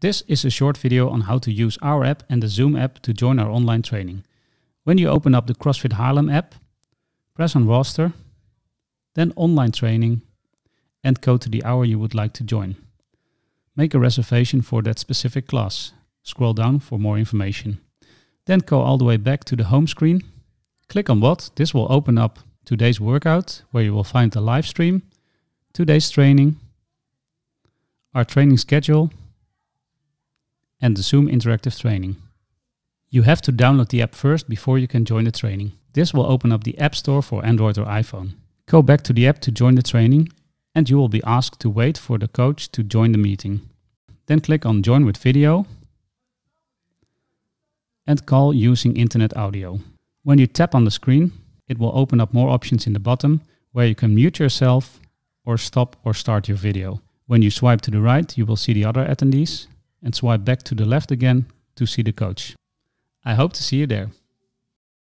This is a short video on how to use our app and the Zoom app to join our online training. When you open up the CrossFit Haarlem app, press on roster, then online training, and go to the hour you would like to join. Make a reservation for that specific class. Scroll down for more information. Then go all the way back to the home screen. Click on what. This will open up today's workout where you will find the live stream, today's training, our training schedule, and the Zoom interactive training. You have to download the app first before you can join the training. This will open up the App Store for Android or iPhone. Go back to the app to join the training and you will be asked to wait for the coach to join the meeting. Then click on Join with Video and call using internet audio. When you tap on the screen, it will open up more options in the bottom where you can mute yourself or stop or start your video. When you swipe to the right, you will see the other attendees and swipe back to the left again to see the coach. I hope to see you there.